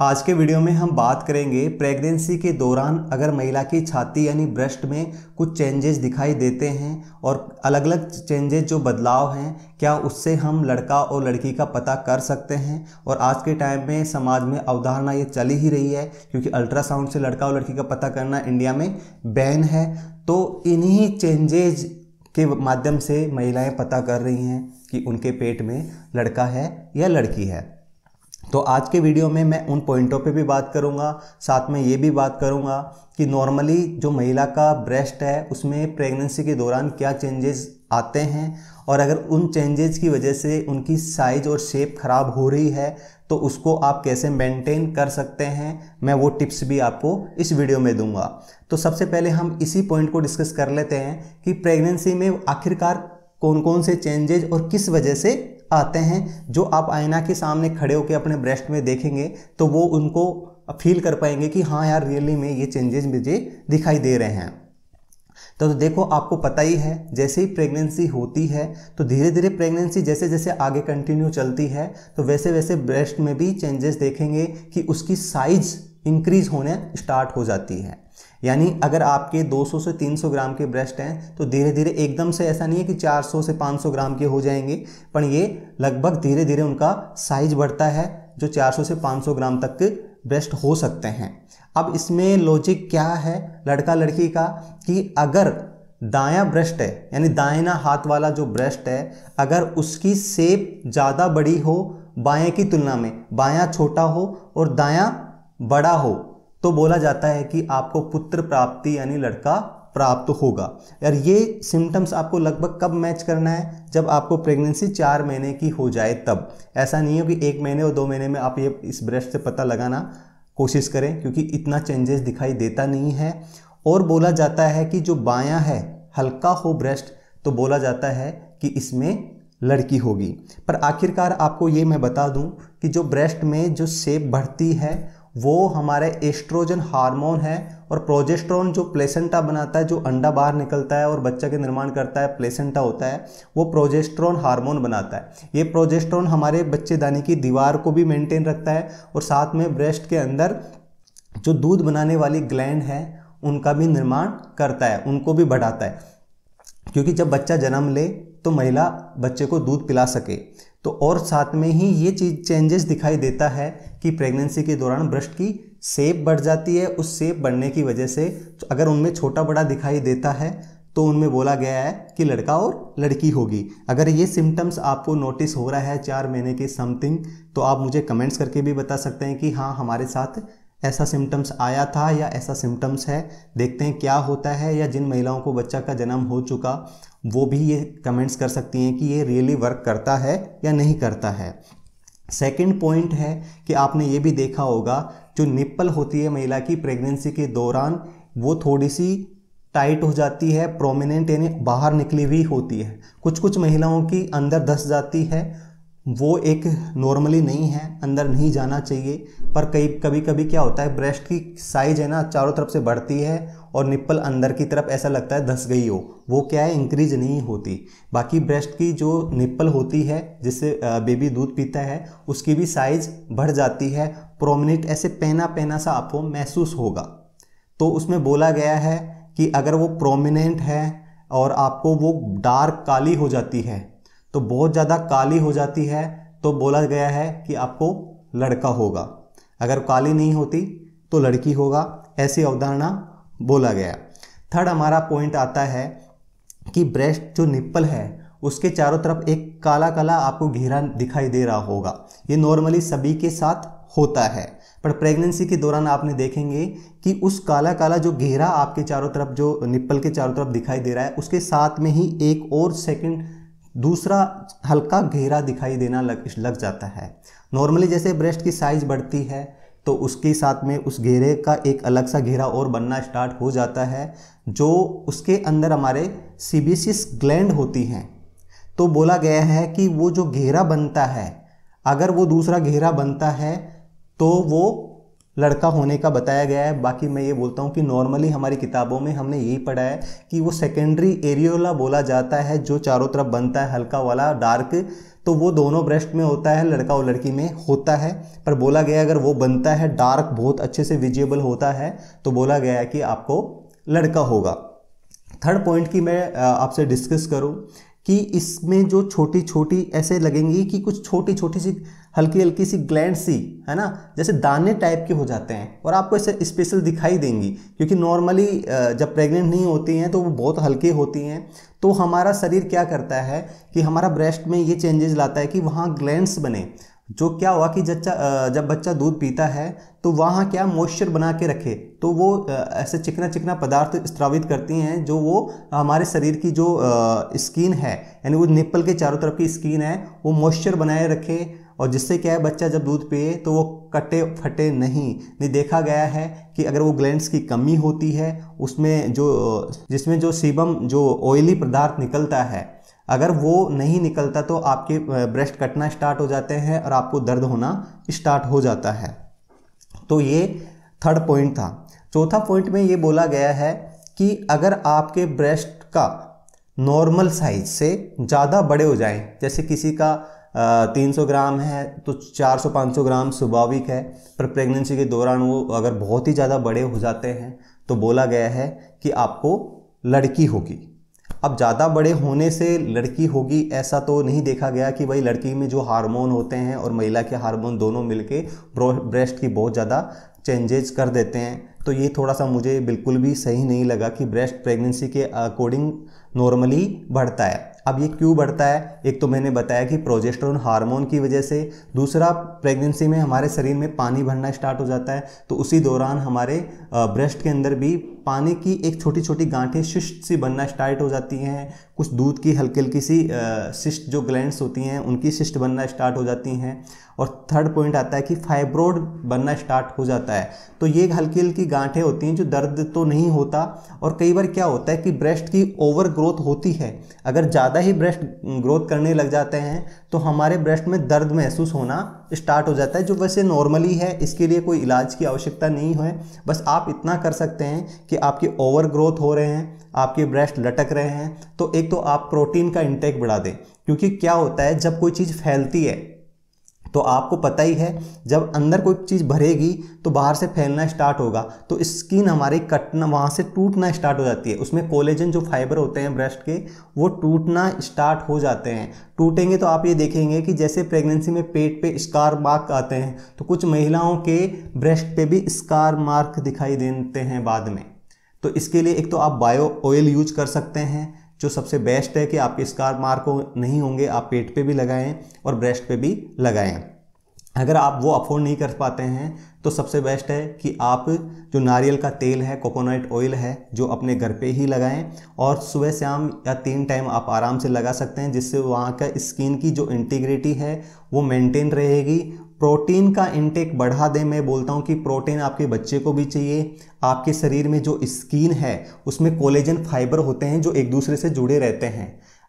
आज के वीडियो में हम बात करेंगे प्रेगनेंसी के दौरान अगर महिला की छाती यानी ब्रेस्ट में कुछ चेंजेस दिखाई देते हैं और अलग अलग चेंजेस जो बदलाव हैं क्या उससे हम लड़का और लड़की का पता कर सकते हैं और आज के टाइम में समाज में अवधारणा ये चली ही रही है क्योंकि अल्ट्रासाउंड से लड़का और लड़की का पता करना इंडिया में बैन है तो इन्हीं चेंजेज के माध्यम से महिलाएँ पता कर रही हैं कि उनके पेट में लड़का है या लड़की है तो आज के वीडियो में मैं उन पॉइंटों पे भी बात करूँगा साथ में ये भी बात करूँगा कि नॉर्मली जो महिला का ब्रेस्ट है उसमें प्रेगनेंसी के दौरान क्या चेंजेस आते हैं और अगर उन चेंजेस की वजह से उनकी साइज और शेप खराब हो रही है तो उसको आप कैसे मेंटेन कर सकते हैं मैं वो टिप्स भी आपको इस वीडियो में दूंगा तो सबसे पहले हम इसी पॉइंट को डिस्कस कर लेते हैं कि प्रेगनेंसी में आखिरकार कौन कौन से चेंजेज और किस वजह से आते हैं जो आप आईना के सामने खड़े होकर अपने ब्रेस्ट में देखेंगे तो वो उनको फील कर पाएंगे कि हाँ यार रियली में ये चेंजेस मुझे दिखाई दे रहे हैं तो, तो देखो आपको पता ही है जैसे ही प्रेगनेंसी होती है तो धीरे धीरे प्रेगनेंसी जैसे जैसे आगे कंटिन्यू चलती है तो वैसे वैसे ब्रेस्ट में भी चेंजेस देखेंगे कि उसकी साइज इंक्रीज होने स्टार्ट हो जाती है यानी अगर आपके 200 से 300 ग्राम के ब्रेस्ट हैं तो धीरे धीरे एकदम से ऐसा नहीं है कि 400 से 500 ग्राम के हो जाएंगे पर ये लगभग धीरे धीरे उनका साइज बढ़ता है जो 400 से 500 ग्राम तक के ब्रेस्ट हो सकते हैं अब इसमें लॉजिक क्या है लड़का लड़की का कि अगर दायां ब्रेस्ट है यानी दाहिना हाथ वाला जो ब्रेस्ट है अगर उसकी सेप ज़्यादा बड़ी हो बाएँ की तुलना में बाया छोटा हो और दाया बड़ा हो तो बोला जाता है कि आपको पुत्र प्राप्ति यानी लड़का प्राप्त होगा यार ये सिम्टम्स आपको लगभग कब मैच करना है जब आपको प्रेगनेंसी चार महीने की हो जाए तब ऐसा नहीं हो कि एक महीने और दो महीने में आप ये इस ब्रेस्ट से पता लगाना कोशिश करें क्योंकि इतना चेंजेस दिखाई देता नहीं है और बोला जाता है कि जो बायां है हल्का हो ब्रेस्ट तो बोला जाता है कि इसमें लड़की होगी पर आखिरकार आपको ये मैं बता दूं कि जो ब्रेस्ट में जो सेप बढ़ती है वो हमारे एस्ट्रोजन हार्मोन है और प्रोजेस्ट्रॉन जो प्लेसेंटा बनाता है जो अंडा बाहर निकलता है और बच्चा के निर्माण करता है प्लेसेंटा होता है वो प्रोजेस्ट्रॉन हार्मोन बनाता है ये प्रोजेस्ट्रॉन हमारे बच्चेदानी की दीवार को भी मेंटेन रखता है और साथ में ब्रेस्ट के अंदर जो दूध बनाने वाली ग्लैंड है उनका भी निर्माण करता है उनको भी बढ़ाता है क्योंकि जब बच्चा जन्म ले तो महिला बच्चे को दूध पिला सके तो और साथ में ही ये चीज चेंजेस दिखाई देता है कि प्रेगनेंसी के दौरान ब्रेस्ट की सेप बढ़ जाती है उस सेप बढ़ने की वजह से तो अगर उनमें छोटा बड़ा दिखाई देता है तो उनमें बोला गया है कि लड़का और लड़की होगी अगर ये सिम्टम्स आपको नोटिस हो रहा है चार महीने के समथिंग तो आप मुझे कमेंट्स करके भी बता सकते हैं कि हाँ हमारे साथ ऐसा सिम्टम्स आया था या ऐसा सिम्टम्स है देखते हैं क्या होता है या जिन महिलाओं को बच्चा का जन्म हो चुका वो भी ये कमेंट्स कर सकती हैं कि ये रियली वर्क करता है या नहीं करता है सेकेंड पॉइंट है कि आपने ये भी देखा होगा जो निप्पल होती है महिला की प्रेगनेंसी के दौरान वो थोड़ी सी टाइट हो जाती है प्रोमिनेंट यानी बाहर निकली हुई होती है कुछ कुछ महिलाओं की अंदर धस जाती है वो एक नॉर्मली नहीं है अंदर नहीं जाना चाहिए पर कई कभी कभी क्या होता है ब्रेस्ट की साइज है ना चारों तरफ से बढ़ती है और निप्पल अंदर की तरफ ऐसा लगता है धस गई हो वो क्या है इंक्रीज नहीं होती बाकी ब्रेस्ट की जो निप्पल होती है जिससे बेबी दूध पीता है उसकी भी साइज बढ़ जाती है प्रोमिनेंट ऐसे पहना पहना सा आपको महसूस होगा तो उसमें बोला गया है कि अगर वो प्रोमिनेंट है और आपको वो डार्क काली हो जाती है तो बहुत ज़्यादा काली हो जाती है तो बोला गया है कि आपको लड़का होगा अगर काली नहीं होती तो लड़की होगा ऐसी अवधारणा बोला गया थर्ड हमारा पॉइंट आता है कि ब्रेस्ट जो निप्पल है उसके चारों तरफ एक काला काला आपको घेरा दिखाई दे रहा होगा ये नॉर्मली सभी के साथ होता है पर प्रेगनेंसी के दौरान आपने देखेंगे कि उस काला काला जो घेरा आपके चारों तरफ जो निप्पल के चारों तरफ दिखाई दे रहा है उसके साथ में ही एक और सेकंड दूसरा हल्का घेरा दिखाई देना लग लग जाता है नॉर्मली जैसे ब्रेस्ट की साइज़ बढ़ती है तो उसके साथ में उस घेरे का एक अलग सा घेरा और बनना स्टार्ट हो जाता है जो उसके अंदर हमारे सीबीसिस ग्लैंड होती हैं तो बोला गया है कि वो जो घेरा बनता है अगर वो दूसरा घेरा बनता है तो वो लड़का होने का बताया गया है बाकी मैं ये बोलता हूँ कि नॉर्मली हमारी किताबों में हमने यही पढ़ा है कि वो सेकेंडरी एरियोला बोला जाता है जो चारों तरफ बनता है हल्का वाला डार्क तो वो दोनों ब्रेस्ट में होता है लड़का और लड़की में होता है पर बोला गया अगर वो बनता है डार्क बहुत अच्छे से विजिबल होता है तो बोला गया है कि आपको लड़का होगा थर्ड पॉइंट की मैं आपसे डिस्कस करूँ कि इसमें जो छोटी छोटी ऐसे लगेंगी कि कुछ छोटी छोटी सी हल्की हल्की सी ग्लैंड सी है ना जैसे दाने टाइप के हो जाते हैं और आपको ऐसे स्पेशल दिखाई देंगी क्योंकि नॉर्मली जब प्रेग्नेंट नहीं होती हैं तो वो बहुत हल्की होती हैं तो हमारा शरीर क्या करता है कि हमारा ब्रेस्ट में ये चेंजेस लाता है कि वहाँ ग्लैंड्स बने जो क्या हुआ कि जच्चा जब बच्चा दूध पीता है तो वहाँ क्या मॉइस्चर बना के रखे तो वो ऐसे चिकना चिकना पदार्थ स्त्रावित करती हैं जो वो हमारे शरीर की जो स्किन है यानी वो निप्पल के चारों तरफ की स्किन है वो मॉइस्चर बनाए रखे और जिससे क्या है बच्चा जब दूध पिए तो वो कटे फटे नहीं नहीं देखा गया है कि अगर वो ग्लैंड्स की कमी होती है उसमें जो जिसमें जो सीबम जो ऑयली पदार्थ निकलता है अगर वो नहीं निकलता तो आपके ब्रेस्ट कटना स्टार्ट हो जाते हैं और आपको दर्द होना स्टार्ट हो जाता है तो ये थर्ड पॉइंट था चौथा पॉइंट में ये बोला गया है कि अगर आपके ब्रेस्ट का नॉर्मल साइज से ज़्यादा बड़े हो जाएं जैसे किसी का तीन सौ ग्राम है तो चार सौ पाँच सौ ग्राम स्वाभाविक है पर प्रेगनेंसी के दौरान वो अगर बहुत ही ज़्यादा बड़े हो जाते हैं तो बोला गया है कि आपको लड़की होगी अब ज़्यादा बड़े होने से लड़की होगी ऐसा तो नहीं देखा गया कि भाई लड़की में जो हार्मोन होते हैं और महिला के हार्मोन दोनों मिलके ब्रेस्ट की बहुत ज़्यादा चेंजेज कर देते हैं तो ये थोड़ा सा मुझे बिल्कुल भी सही नहीं लगा कि ब्रेस्ट प्रेगनेंसी के अकॉर्डिंग नॉर्मली बढ़ता है अब ये क्यों बढ़ता है एक तो मैंने बताया कि प्रोजेस्ट्रोन हार्मोन की वजह से दूसरा प्रेगनेंसी में हमारे शरीर में पानी भरना स्टार्ट हो जाता है तो उसी दौरान हमारे ब्रेस्ट के अंदर भी पानी की एक छोटी छोटी गांठें शिष्ट सी बनना स्टार्ट हो जाती हैं कुछ दूध की हल्की हल्की सी शिष्ट जो ग्लैंड्स होती हैं उनकी शिष्ट बनना स्टार्ट हो जाती हैं और थर्ड पॉइंट आता है कि फाइब्रोड बनना स्टार्ट हो जाता है तो ये हल्की हल्की गांठें होती हैं जो दर्द तो नहीं होता और कई बार क्या होता है कि ब्रेस्ट की ओवर ग्रोथ होती है अगर ज़्यादा ही ब्रेस्ट ग्रोथ करने लग जाते हैं तो हमारे ब्रेस्ट में दर्द महसूस होना स्टार्ट हो जाता है जो वैसे नॉर्मली है इसके लिए कोई इलाज की आवश्यकता नहीं है बस आप इतना कर सकते हैं कि आपके ओवर ग्रोथ हो रहे हैं आपके ब्रेस्ट लटक रहे हैं तो एक तो आप प्रोटीन का इंटेक बढ़ा दें क्योंकि क्या होता है जब कोई चीज़ फैलती है तो आपको पता ही है जब अंदर कोई चीज़ भरेगी तो बाहर से फैलना स्टार्ट होगा तो स्किन हमारी कटना वहाँ से टूटना स्टार्ट हो जाती है उसमें कोलेजन जो फाइबर होते हैं ब्रेस्ट के वो टूटना स्टार्ट हो जाते हैं टूटेंगे तो आप ये देखेंगे कि जैसे प्रेगनेंसी में पेट पे स्कार मार्क आते हैं तो कुछ महिलाओं के ब्रेस्ट पर भी स्कार मार्क दिखाई देते हैं बाद में तो इसके लिए एक तो आप बायो ऑयल यूज कर सकते हैं जो सबसे बेस्ट है कि आपके स्कार मार्क हो नहीं होंगे आप पेट पे भी लगाएं और ब्रेस्ट पे भी लगाएं अगर आप वो अफोर्ड नहीं कर पाते हैं तो सबसे बेस्ट है कि आप जो नारियल का तेल है कोकोनट ऑयल है जो अपने घर पे ही लगाएं और सुबह शाम या तीन टाइम आप आराम से लगा सकते हैं जिससे वहाँ का स्किन की जो इंटीग्रिटी है वो मेंटेन रहेगी प्रोटीन का इंटेक बढ़ा दें मैं बोलता हूँ कि प्रोटीन आपके बच्चे को भी चाहिए आपके शरीर में जो स्किन है उसमें कोलेजन फाइबर होते हैं जो एक दूसरे से जुड़े रहते हैं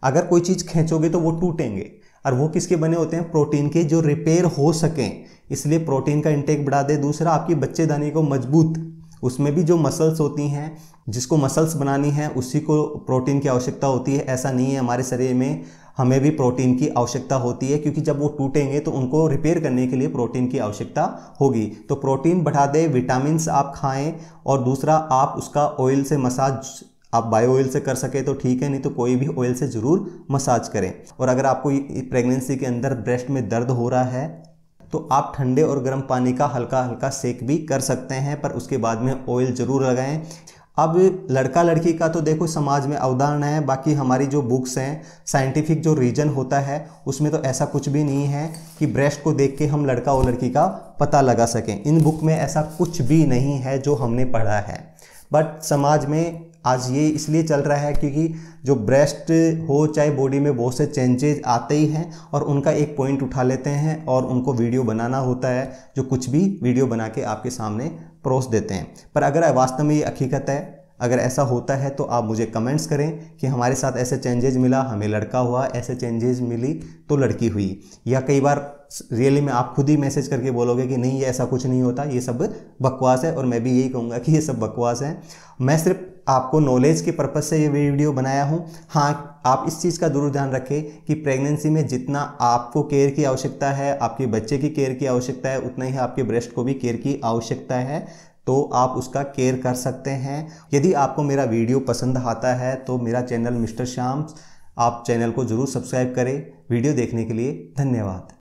अगर कोई चीज़ खींचोगे तो वो टूटेंगे और वो किसके बने होते हैं प्रोटीन के जो रिपेयर हो सकें इसलिए प्रोटीन का इंटेक बढ़ा दें दूसरा आपकी बच्चेदानी को मजबूत उसमें भी जो मसल्स होती हैं जिसको मसल्स बनानी है उसी को प्रोटीन की आवश्यकता होती है ऐसा नहीं है हमारे शरीर में हमें भी प्रोटीन की आवश्यकता होती है क्योंकि जब वो टूटेंगे तो उनको रिपेयर करने के लिए प्रोटीन की आवश्यकता होगी तो प्रोटीन बढ़ा दें विटामिन आप खाएं और दूसरा आप उसका ऑयल से मसाज आप बायो ऑयल से कर सके तो ठीक है नहीं तो कोई भी ऑयल से ज़रूर मसाज करें और अगर आपको प्रेगनेंसी के अंदर ब्रेस्ट में दर्द हो रहा है तो आप ठंडे और गर्म पानी का हल्का हल्का सेक भी कर सकते हैं पर उसके बाद में ऑयल ज़रूर लगाएं अब लड़का लड़की का तो देखो समाज में अवधारणा है बाकी हमारी जो बुक्स हैं साइंटिफिक जो रीजन होता है उसमें तो ऐसा कुछ भी नहीं है कि ब्रेस्ट को देख के हम लड़का और लड़की का पता लगा सकें इन बुक में ऐसा कुछ भी नहीं है जो हमने पढ़ा है बट समाज में आज ये इसलिए चल रहा है क्योंकि जो ब्रेस्ट हो चाहे बॉडी में बहुत से चेंजेज आते ही हैं और उनका एक पॉइंट उठा लेते हैं और उनको वीडियो बनाना होता है जो कुछ भी वीडियो बना के आपके सामने परोस देते हैं पर अगर वास्तव में ये हकीकत है अगर ऐसा होता है तो आप मुझे कमेंट्स करें कि हमारे साथ ऐसे चेंजेज मिला हमें लड़का हुआ ऐसे चेंजेज मिली तो लड़की हुई या कई बार रियली में आप खुद ही मैसेज करके बोलोगे कि नहीं ये ऐसा कुछ नहीं होता ये सब बकवास है और मैं भी यही कहूँगा कि ये सब बकवास है मैं सिर्फ आपको नॉलेज के पर्पज़ से ये वीडियो बनाया हूँ हाँ आप इस चीज़ का जरूर ध्यान रखें कि प्रेगनेंसी में जितना आपको केयर की आवश्यकता है आपके बच्चे की केयर की आवश्यकता है उतना ही आपके ब्रेस्ट को भी केयर की आवश्यकता है तो आप उसका केयर कर सकते हैं यदि आपको मेरा वीडियो पसंद आता है तो मेरा चैनल मिस्टर श्याम आप चैनल को ज़रूर सब्सक्राइब करें वीडियो देखने के लिए धन्यवाद